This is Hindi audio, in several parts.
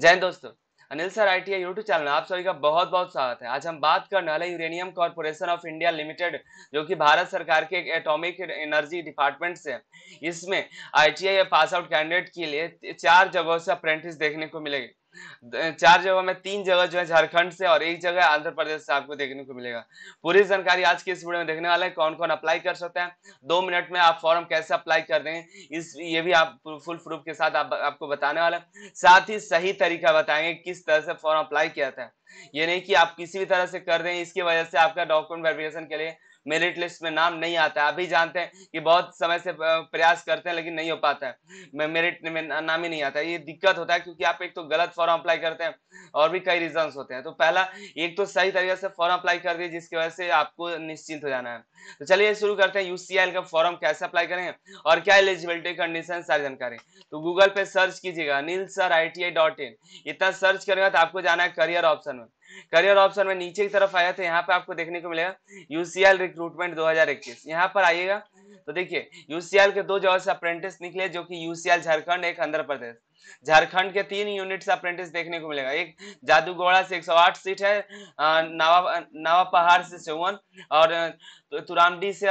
जय दोस्तों Anil sir I T YouTube channel में आप सभी का बहुत बहुत स्वागत है आज हम बात करने वाले Uranium corporation of India Limited जो कि भारत सरकार के एक एटॉमिक एनर्जी डिपार्टमेंट से इसमें I T pass out candidate के लिए चार जगहों से अप्रेंटिस देखने को मिलेगी चार जगह में तीन जगह जो है झारखंड से और एक जगह आंध्र प्रदेश से आपको देखने को मिलेगा पूरी जानकारी आज के इस वीडियो में देखने वाले हैं कौन कौन अप्लाई कर सकते हैं दो मिनट में आप फॉर्म कैसे अप्लाई कर दें इस ये भी आप फुल प्रूफ के साथ आप, आपको बताने वाले साथ ही सही तरीका बताएंगे किस तरह से फॉर्म अप्लाई किया जाता है ये नहीं कि आप किसी भी तरह से कर दें इसकी वजह से आपका डॉक्यूमेंट वेरिफिकेशन के लिए मेरिट लिस्ट में नाम नहीं आता है अभी जानते हैं कि बहुत समय से प्रयास करते हैं लेकिन नहीं हो पाता है मेरिट में नाम ही नहीं आता है ये दिक्कत होता है क्योंकि आप एक तो गलत फॉर्म अप्लाई करते हैं और भी कई रीजन होते हैं तो पहला एक तो सही तरीके से फॉर्म अप्लाई कर दिए जिसकी वजह से आपको निश्चिंत हो जाना है तो चलिए शुरू करते हैं यूसीआईएल का फॉर्म कैसे अप्लाई करें और क्या एलिजिबिलिटी कंडीशन सारी जानकारी तो गूगल पे सर्च कीजिएगा अनिल सर आई इतना सर्च करेगा तो आपको जाना है करियर ऑप्शन में करियर ऑप्शन में नीचे की तरफ आया तो यहाँ पे आपको देखने को मिलेगा यूसीएल रिक्रूटमेंट 2021 यहाँ पर आइएगा तो देखिए यूसीएल के दो से अप्रेंटिस निकले जो कि यूसीएल झारखंड एक आंध्र प्रदेश झारखंड के तीन यूनिट से अप्रेंटिस देखने को मिलेगा एक जादूगोड़ा से 108 सीट है नावा नवा पहाड़ से चौवन और तुरामडी से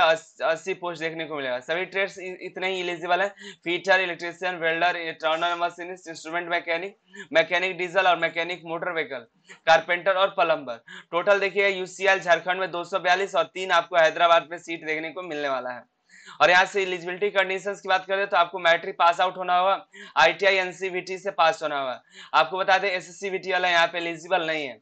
80 पोस्ट देखने को मिलेगा सभी ट्रेड्स इतने ही एलिजिबल है fitter electrician welder turner machinist instrument mechanic mechanic diesel और मैकेनिक मोटर व्हीकल कारपेंटर और प्लम्बर टोटल देखिए यूसीएल झारखंड में दो और तीन आपको हैदराबाद में सीट देखने को मिलने वाला है और यहाँ से एलिजिबिलिटी कंडीशन की बात करें तो आपको मैट्रिक पास आउट होना होगा आई टी आई एनसीबीटी से पास होना होगा आपको बता दें एस एस वाला यहाँ पे एलिजिबल नहीं है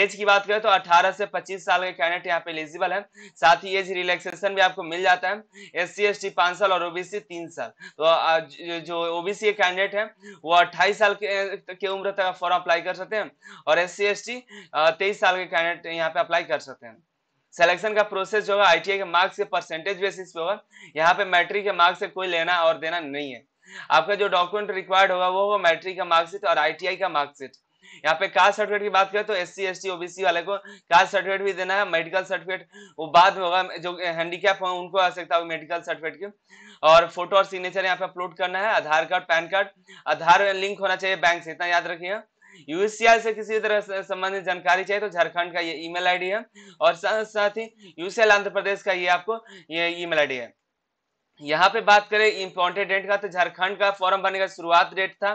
एज की बात करें तो 18 से 25 साल के कैंडिडेट यहाँ पे एलिजिबल है साथ ही एज रिलैक्सेशन भी आपको मिल जाता है एस सी एस टी पांच साल और ओबीसी तीन साल तो जो ओबीसी के कैंडिडेट है वो 28 साल के, के उम्र तक फॉर्म अप्लाई कर सकते हैं और एस सी एस टी तेईस साल के कैंडिडेट यहाँ पे अप्लाई कर सकते हैं सिलेक्शन का प्रोसेस जो होगा आईटीआई के मार्क्स के परसेंटेज बेसिस पे होगा यहाँ पे मैट्रिक के मार्क्स से कोई लेना और देना नहीं है आपका जो डॉक्यूमेंट रिक्वायर्ड होगा वो होगा मैट्रिक का मार्क्सिट और आईटीआई का मार्क्सिट यहाँ पे कास्ट सर्टिफिकेट की बात करें तो S C S T OBC वाले को कास्ट सर्टिफिकेट भी देना है मेडिकल सर्टिफिकेट वो बाद में होगा जो हैंडीकैप हो उनको आ सकता है मेडिकल सर्टिफिकेट की और फोटो और सिग्नेचर यहाँ पे अपलोड करना है Aadhaar card pan card Aadhaar link होना चाहिए बैंक से इतना याद रखिएगा यूसीआई से किसी तरह से संबंधित जानकारी चाहिए तो झारखंड का ये ईमेल आईडी है और साथ ही यूसीएल आंध्र प्रदेश का ये आपको ये ईमेल आईडी है यहाँ पे बात करें इम्पोर्टेंट डेट का तो झारखंड का फॉर्म भरने का शुरुआत डेट था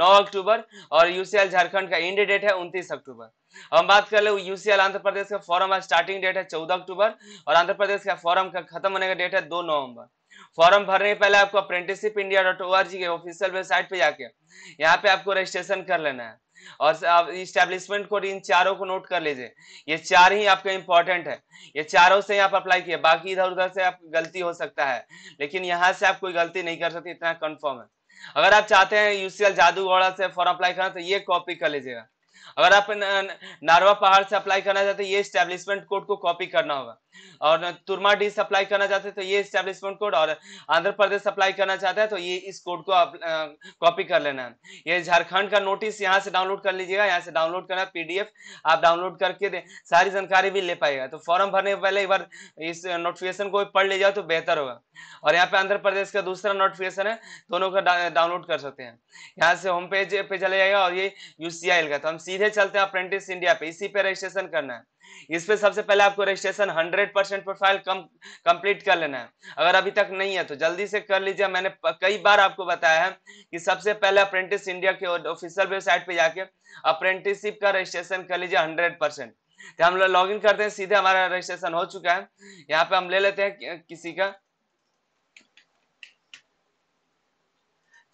9 अक्टूबर और यूसीएल झारखंड का इंड डेट है 29 अक्टूबर हम बात कर ले यूसीएल आंध्र प्रदेश का फॉर्म स्टार्टिंग डेट है 14 अक्टूबर और आंध्र प्रदेश का फॉर्म का खत्म होने का डेट है 2 नवंबर फॉर्म भरने के पहले आपको apprenticeship India dot O R G के ऑफिशियल वेबसाइट पे जाके यहाँ पे आपको रजिस्ट्रेशन कर लेना है और इस्टेब्लिशमेंट कोड इन चारों को नोट कर लीजिए ये चार ही आपके इंपॉर्टेंट है ये चारों से आप अप्लाई किए बाकी इधर उधर से आप गलती हो सकता है लेकिन यहाँ से आप कोई गलती नहीं कर सकते इतना कन्फर्म है अगर आप चाहते हैं यूसीएल जादूगोड़ा से फॉर्म अप्लाई करना तो ये कॉपी कर लीजिएगा अगर आप नारवा पहाड़ से अप्लाई करना चाहते हैं ये स्टैब्लिशमेंट कोड को कॉपी करना होगा और तुरमा डी से अप्लाई करना चाहते हैं तो ये स्टैब्लिशमेंट कोड और आंध्र प्रदेश से अप्लाई करना चाहते हैं तो ये इस कोड को आप कॉपी कर लेना है ये झारखंड का नोटिस यहाँ से डाउनलोड कर लीजिएगा यहाँ से डाउनलोड करना पीडीएफ आप डाउनलोड करके सारी जानकारी भी ले पाएगा तो फॉर्म भरने से पहले एक बार इस नोटिफिकेशन को पढ़ ले जाओ तो बेहतर होगा और यहाँ पे आंध्र प्रदेश का दूसरा नोटिफिकेशन है दोनों का डाउनलोड कर सकते हैं यहाँ से होम पेज पे चले जाएगा और ये यू का तो हम सीधे चलते हैं अप्रेंटिस इंडिया पे इसी पे रजिस्ट्रेशन करना है इस पे सबसे पहले आपको रजिस्ट्रेशन 100 परसेंट प्रोफाइल कम कंप्लीट कर लेना है अगर अभी तक नहीं है तो जल्दी से कर लीजिए मैंने कई बार आपको बताया है कि सबसे पहले अप्रेंटिस इंडिया के ऑफिशियल वेबसाइट पे जाके अप्रेंटिसशिप का रजिस्ट्रेशन कर लीजिए हंड्रेड तो हम लोग लॉग करते हैं सीधे हमारा रजिस्ट्रेशन हो चुका है यहाँ पे हम ले लेते हैं किसी का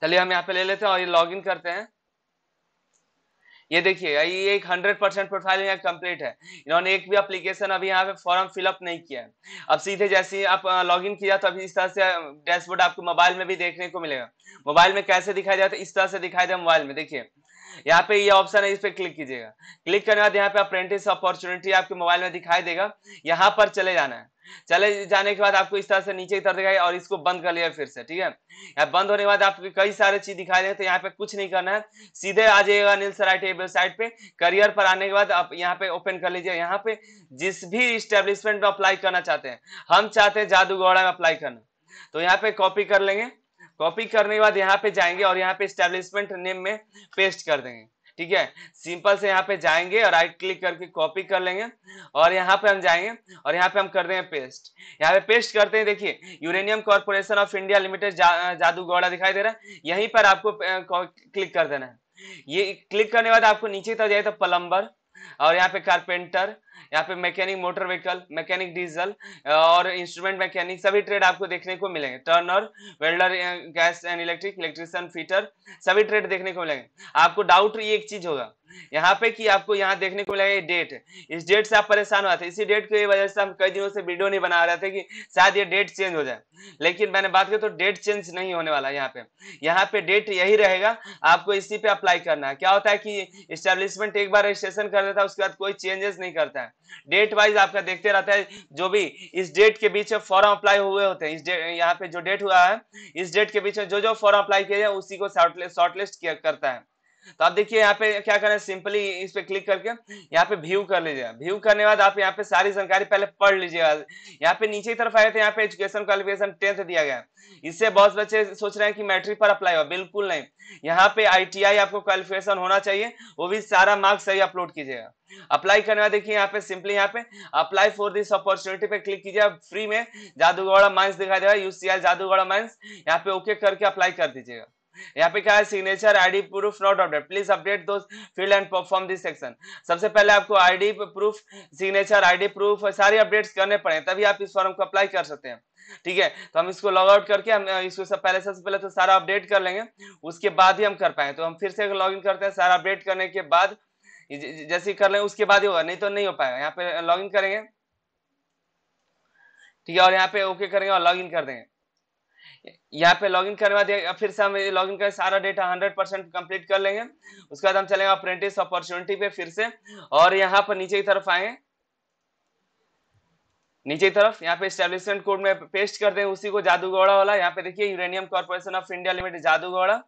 चलिए हम यहाँ पे ले लेते हैं और ये लॉग करते हैं ये देखिए ये एक हंड्रेड परसेंट प्रोफाइल यहाँ कंप्लीट है इन्होंने एक भी अप्लीकेशन अभी यहाँ पे फॉर्म फिलअप नहीं किया है अब सीधे जैसे ही आप लॉग इन किया तो अभी इस तरह से डैशबोर्ड आपको मोबाइल में भी देखने को मिलेगा मोबाइल में कैसे दिखाया जाता है इस तरह से दिखाया जाए मोबाइल में देखिए यहाँ पे ये ऑप्शन है इस पर क्लिक कीजिएगा क्लिक करने के बाद यहाँ पे अप्रेंटिस अपॉर्चुनिटी आपके मोबाइल में दिखाई देगा यहाँ पर चले जाना है चले जाने के बाद आपको इस तरह से नीचे की तरफ दिखाई और इसको बंद कर लिया फिर से ठीक है यहाँ बंद होने के बाद आपको कई सारे चीज दिखाई दे तो यहाँ पे कुछ नहीं करना है सीधे आ जाइएगा नील सराइट वेबसाइट पे करियर पर आने के बाद आप यहाँ पे ओपन कर लीजिए यहाँ पे जिस भी स्टेब्लिशमेंट में अप्लाई करना चाहते हैं हम चाहते हैं जादूगौड़ा में अप्लाई करना तो यहाँ पे कॉपी कर लेंगे कॉपी करने के बाद यहाँ पे जाएंगे और यहाँ पे स्टेब्लिशमेंट नेम में पेस्ट कर देंगे ठीक है सिंपल से यहाँ पे जाएंगे और राइट क्लिक करके कॉपी कर लेंगे और यहाँ पे हम जाएंगे और यहाँ पे हम कर देंगे पेस्ट यहाँ पे पेस्ट करते हैं देखिए uranium corporation of India Limited जा, गौड़ा दिखाई दे रहा है यहीं पर आपको क्लिक कर देना है ये क्लिक करने के बाद आपको नीचे तक जाए तो प्लम्बर और यहाँ पे कारपेंटर यहाँ पे mechanic motor vehicle mechanic diesel और इंस्ट्रूमेंट मैकेनिक सभी ट्रेड आपको देखने को मिलेंगे turner welder gas and electric electrician fitter सभी ट्रेड देखने को मिलेंगे आपको डाउट ये एक चीज होगा यहाँ पे कि आपको यहाँ देखने को मिलेगा ये डेट इस डेट से आप परेशान हुआ था इसी डेट की वजह से हम कई दिनों से वीडियो नहीं बना रहे थे कि शायद ये डेट चेंज हो जाए लेकिन मैंने बात की तो डेट चेंज नहीं होने वाला यहाँ पे यहाँ पे डेट यही रहेगा आपको इसी पे अप्लाई करना है क्या होता है कि स्टैब्लिशमेंट एक बार रजिस्ट्रेशन कर देता है उसके बाद कोई चेंजेस नहीं करता रहता है डेट वाइज आपका देखते रहता है जो भी इस डेट के बीच फॉर्म अप्लाई हुए होते हैं इस यहाँ पे जो डेट हुआ है इस डेट के बीच जो जो फॉर्म अप्लाई किए उसी को शॉर्टलिस्ट किया करता है तो आप देखिए यहाँ पे क्या करें सिंपली इस पे क्लिक करके यहाँ पे व्यू कर लीजिए व्यू करने बाद आप यहाँ पे सारी जानकारी पहले पढ़ लीजिए यहाँ पे नीचे की तरफ आए थे तो यहाँ पे एजुकेशन क्वालिफिकेशन टेंथ दिया गया इससे बहुत बच्चे सोच रहे हैं कि मैट्रिक पर अप्लाई हो बिल्कुल नहीं यहाँ पे आई आपको क्वालिफिकेशन होना चाहिए वो भी सारा मार्क्स सही अपलोड कीजिएगा अप्लाई करने बाद देखिए यहाँ पे सिंपली यहाँ पे अप्लाई फॉर दिस अपॉर्चुनिटी पे क्लिक कीजिए फ्री में जादूगौड़ा माइंस दिखाई देगा यूसीआई जादूगौड़ा माइंस यहाँ पे ओके करके अप्लाई कर दीजिएगा यहाँ पे क्या है signature ID proof not update please update दो field and perform this section सबसे पहले आपको ID proof signature ID proof सारी अपडेट्स करने पड़े तभी आप इस फॉर्म को अप्लाई कर सकते हैं ठीक है तो हम इसको लॉग आउट करके हम इसको सब पहले सबसे पहले तो सारा अपडेट कर लेंगे उसके बाद ही हम कर पाए तो हम फिर से लॉग इन करते हैं सारा अपडेट करने के बाद जैसे कर लेंगे उसके बाद ही होगा नहीं तो नहीं हो पाएगा यहाँ पे लॉग इन करेंगे ठीक है और यहाँ पे ओके करेंगे और लॉग इन कर देंगे यहाँ पे लॉगिन करने बाद फिर से हम लॉगिन कर सारा डेटा 100 परसेंट कम्प्लीट कर लेंगे उसके बाद हम चलेंगे अप्रेंटिस अपॉर्चुनिटी पे फिर से और यहाँ पर नीचे की तरफ आए नीचे की तरफ यहाँ पे स्टेब्लिशमेंट कोड में पेस्ट कर दें उसी को जादूगौड़ा वाला यहाँ पे देखिए uranium corporation of India limited Jaduguda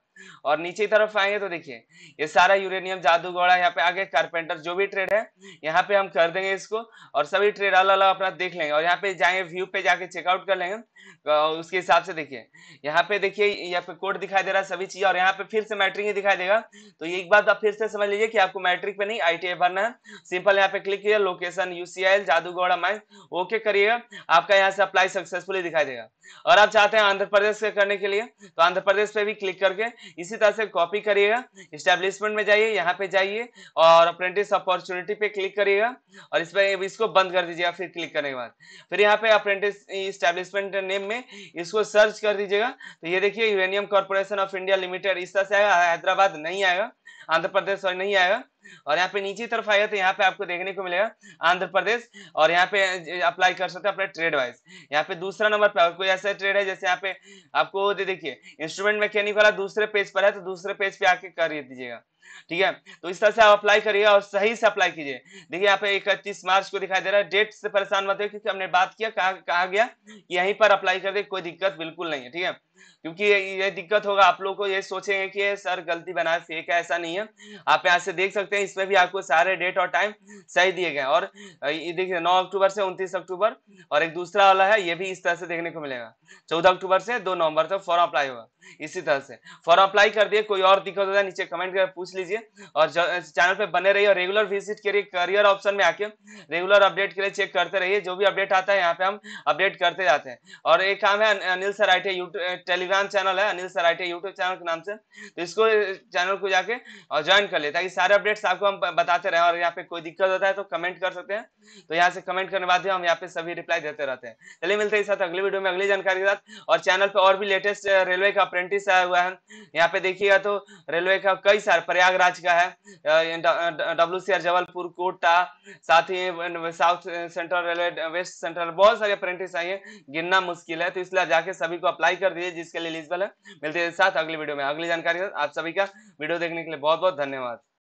और नीचे की तरफ आएंगे तो देखिए ये सारा यूरेनियम जादू घोड़ा यहाँ पे आगे कारपेंटर जो भी ट्रेड है यहाँ पे हम कर देंगे इसको और सभी ट्रेड अलग अलग अपना देख लेंगे और यहाँ पे जाएंगे व्यू पे जाके चेकआउट कर लेंगे उसके हिसाब से देखिए यहाँ पे देखिए यहाँ पे कोड दिखाई दे रहा है सभी चीज और यहाँ पे फिर से मैट्रिक ही दिखाई देगा तो एक बात आप फिर से समझ लीजिए कि आपको मैट्रिक पे नहीं आई भरना है सिंपल यहाँ पे क्लिक किया लोकेशन यूसीआईएल जादू घोड़ा माइन ओके करिएगा आपका यहाँ से अप्लाई सक्सेसफुली दिखाई देगा और आप चाहते हैं आंध्र प्रदेश से करने के लिए तो आंध्र प्रदेश पे भी क्लिक करके इसी तरह से कॉपी करिएगा इस्टेब्लिशमेंट में जाइए यहाँ पे जाइए और अप्रेंटिस अपॉर्चुनिटी पे क्लिक करिएगा और इस पर इसको बंद कर दीजिएगा फिर क्लिक करने के बाद फिर यहाँ पे अप्रेंटिस इस्टेब्लिशमेंट नेम में इसको सर्च कर दीजिएगा तो ये देखिए uranium corporation of India limited इस तरह से आएगा हैदराबाद नहीं आएगा आंध्र प्रदेश और नहीं आएगा और यहाँ पे नीचे तरफ आएगा तो यहाँ पे आपको देखने को मिलेगा आंध्र प्रदेश और यहाँ पे अप्लाई कर सकते हैं अपने ट्रेड वाइज यहाँ पे दूसरा नंबर पे कोई ऐसा ट्रेड है जैसे यहाँ पे आपको देखिए इंस्ट्रूमेंट मैकेनिक वाला दूसरे पेज पर है तो दूसरे पेज पे आके कर दीजिएगा ठीक है तो इस तरह से आप अप्लाई करिए और सही से अप्लाई कीजिए देखिए यहाँ पे इकतीस मार्च को दिखाई दे रहा है डेट से परेशान मत हो क्योंकि हमने बात किया कहा, कहा गया यहीं पर अप्लाई कर दे कोई दिक्कत बिल्कुल नहीं है ठीक है क्योंकि ये दिक्कत होगा आप लोग को ये सोचेंगे कि सर गलती बना फेक है ऐसा नहीं है आप यहाँ से देख सकते हैं इसमें भी आपको सारे डेट और टाइम सही दिए गए और ये देखिए नौ अक्टूबर से उनतीस अक्टूबर और एक दूसरा वाला है ये भी इस तरह से देखने को मिलेगा चौदह अक्टूबर से दो नवंबर तक फॉर्म अप्लाई होगा इसी तरह से फॉर्म अप्लाई कर दिए कोई और दिक्कत होता है नीचे कमेंट कर पूछ लीजिए और चैनल पे बने रहिए और रेगुलर विजिट करिए करियर ऑप्शन में आके रेगुलर अपडेट के लिए चेक करते रहिए जो भी अपडेट आता है यहाँ पे हम अपडेट करते जाते हैं और एक काम है Anil sir I T Telegram channel है Anil sir I YouTube channel के नाम से तो इसको चैनल को जाके और ज्वाइन कर ले ताकि सारे अपडेट्स आपको हम बताते रहे और यहाँ पे कोई दिक्कत होता है तो कमेंट कर सकते हैं तो यहाँ से कमेंट करने बाद हम यहाँ पे सभी रिप्लाई देते रहते हैं चलिए मिलते हैं साथ अगले वीडियो में अगली जानकारी के साथ और चैनल पर और भी लेटेस्ट रेलवे का अप्रेंटिस आया हुआ है यहाँ पे देखिएगा तो रेलवे का कई सारे प्रयागराज का है डब्ल्यू जबलपुर कोटा साथ ही south central railway west central बहुत सारे अप्रेंटिस आई है गिनना मुश्किल है तो इसलिए जाके सभी को अप्लाई कर दीजिए जिसके लिए एलिजिबल है मिलते हैं साथ अगली वीडियो में अगली जानकारी आप सभी का वीडियो देखने के लिए बहुत बहुत धन्यवाद